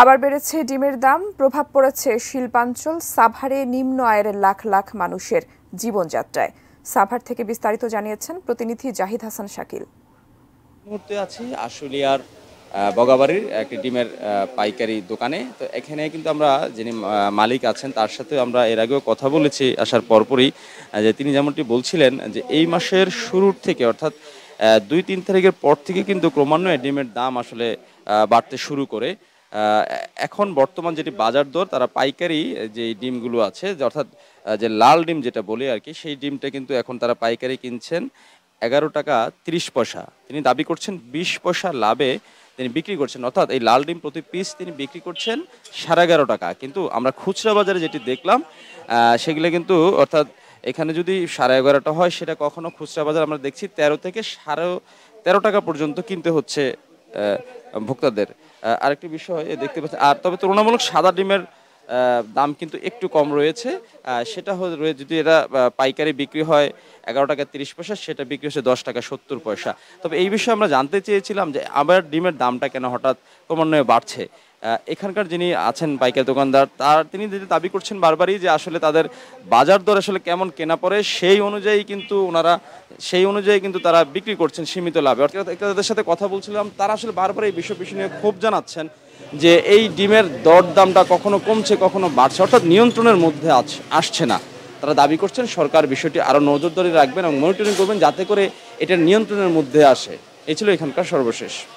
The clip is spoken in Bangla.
আবার বেড়েছে ডিমের দাম প্রভাব পড়েছে শিল্পাঞ্চল সাভারে নিম্ন আয়ের লাখ লাখ মানুষের জীবনযাত্রায় সাভার থেকে বিস্তারিত জানিয়েছেন প্রতিনিধি জাহিদ হাসান শাকিল মুহূর্তে আছি আশুলিয়ার বগাবাড়ির একটি ডিমের পাইকারি দোকানে তো এখানে কিন্তু আমরা যিনি মালিক আছেন তার সাথে আমরা এর আগেও কথা বলেছি আসার পরপরই যে তিনি যেমনটি বলছিলেন যে এই মাসের শুরুর থেকে অর্থাৎ দুই তিন তারিখের পর থেকে কিন্তু ক্রমান্বয়ে ডিমের দাম আসলে বাড়তে শুরু করে এখন বর্তমান যেটি বাজার দর তারা পাইকারি যে ডিমগুলো আছে অর্থাৎ যে লাল ডিম যেটা বলি আর কি সেই ডিমটা কিন্তু এখন তারা পাইকারি কিনছেন এগারো টাকা ত্রিশ পয়সা তিনি দাবি করছেন ২০ পয়সা লাভে তিনি বিক্রি করছেন অর্থাৎ এই লাল ডিম প্রতি পিস তিনি বিক্রি করছেন সাড়ে এগারো টাকা কিন্তু আমরা খুচরা বাজারে যেটি দেখলাম সেগুলো কিন্তু অর্থাৎ এখানে যদি সাড়ে এগারোটা হয় সেটা কখনো খুচরা বাজার আমরা দেখছি তেরো থেকে সাড়ে তেরো টাকা পর্যন্ত কিনতে হচ্ছে ভোক্তাদের আরেকটি বিষয় দেখতে পাচ্ছি আর তবে তুলনামূলক সাদা ডিমের দাম কিন্তু একটু কম রয়েছে সেটা রয়েছে যদি এটা পাইকারি বিক্রি হয় এগারো টাকা তিরিশ পয়সা সেটা বিক্রি হচ্ছে দশ টাকা সত্তর পয়সা তবে এই বিষয়ে আমরা জানতে চেয়েছিলাম যে আবার ডিমের দামটা কেন হঠাৎ ক্রমান্বয়ে বাড়ছে এখানকার যিনি আছেন পাইকার দোকানদার তার তিনি যেটা দাবি করছেন বারবারই যে আসলে তাদের বাজার দর আসলে কেমন কেনা পড়ে সেই অনুযায়ী কিন্তু ওনারা সেই অনুযায়ী কিন্তু তারা বিক্রি করছেন সীমিত লাভে অর্থাৎ তাদের সাথে কথা বলছিলাম তারা আসলে বারবার এই বিষয় বিষয় নিয়ে ক্ষোভ জানাচ্ছেন যে এই ডিমের দর দামটা কখনো কমছে কখনো বাড়ছে অর্থাৎ নিয়ন্ত্রণের মধ্যে আসছে না তারা দাবি করছেন সরকার বিষয়টি আরও নজরদারি রাখবেন এবং মনিটরিং করবেন যাতে করে এটার নিয়ন্ত্রণের মধ্যে আসে এই ছিল এখানকার সর্বশেষ